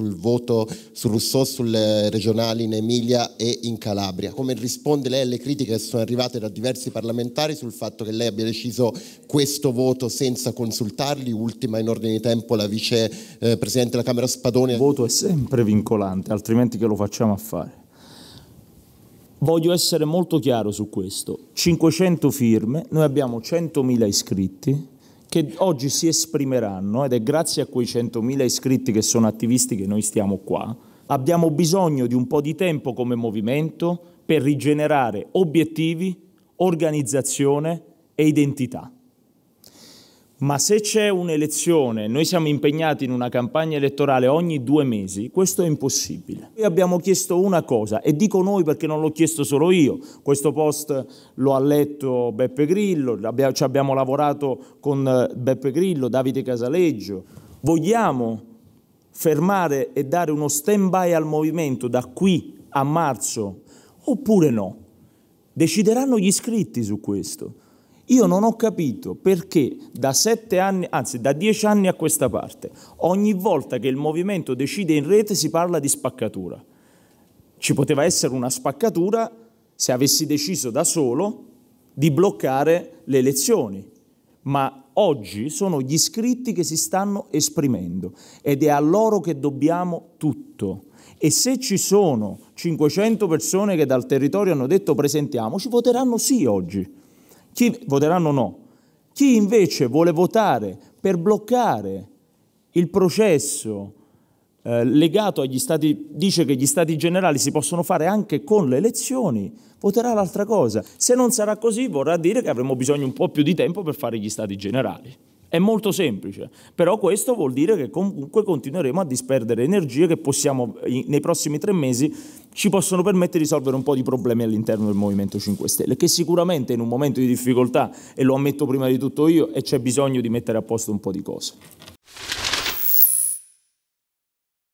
sul voto su Rousseau sulle regionali in Emilia e in Calabria. Come risponde lei alle critiche che sono arrivate da diversi parlamentari sul fatto che lei abbia deciso questo voto senza consultarli? Ultima in ordine di tempo la vice eh, presidente della Camera Spadone. Il voto è sempre vincolante, altrimenti che lo facciamo a fare? Voglio essere molto chiaro su questo. 500 firme, noi abbiamo 100.000 iscritti, che oggi si esprimeranno, ed è grazie a quei 100.000 iscritti che sono attivisti che noi stiamo qua, abbiamo bisogno di un po' di tempo come movimento per rigenerare obiettivi, organizzazione e identità. Ma se c'è un'elezione, noi siamo impegnati in una campagna elettorale ogni due mesi, questo è impossibile. Noi abbiamo chiesto una cosa, e dico noi perché non l'ho chiesto solo io, questo post lo ha letto Beppe Grillo, ci abbiamo lavorato con eh, Beppe Grillo, Davide Casaleggio. Vogliamo fermare e dare uno stand-by al movimento da qui a marzo oppure no? Decideranno gli iscritti su questo. Io non ho capito perché da sette anni, anzi da dieci anni a questa parte, ogni volta che il movimento decide in rete si parla di spaccatura. Ci poteva essere una spaccatura se avessi deciso da solo di bloccare le elezioni, ma oggi sono gli iscritti che si stanno esprimendo ed è a loro che dobbiamo tutto. E se ci sono 500 persone che dal territorio hanno detto presentiamoci, voteranno sì oggi. Chi voteranno no? Chi invece vuole votare per bloccare il processo eh, legato agli stati, dice che gli stati generali si possono fare anche con le elezioni, voterà l'altra cosa. Se non sarà così vorrà dire che avremo bisogno un po' più di tempo per fare gli stati generali. È molto semplice, però questo vuol dire che comunque continueremo a disperdere energie che possiamo nei prossimi tre mesi ci possono permettere di risolvere un po' di problemi all'interno del Movimento 5 Stelle, che sicuramente in un momento di difficoltà, e lo ammetto prima di tutto io, e c'è bisogno di mettere a posto un po' di cose.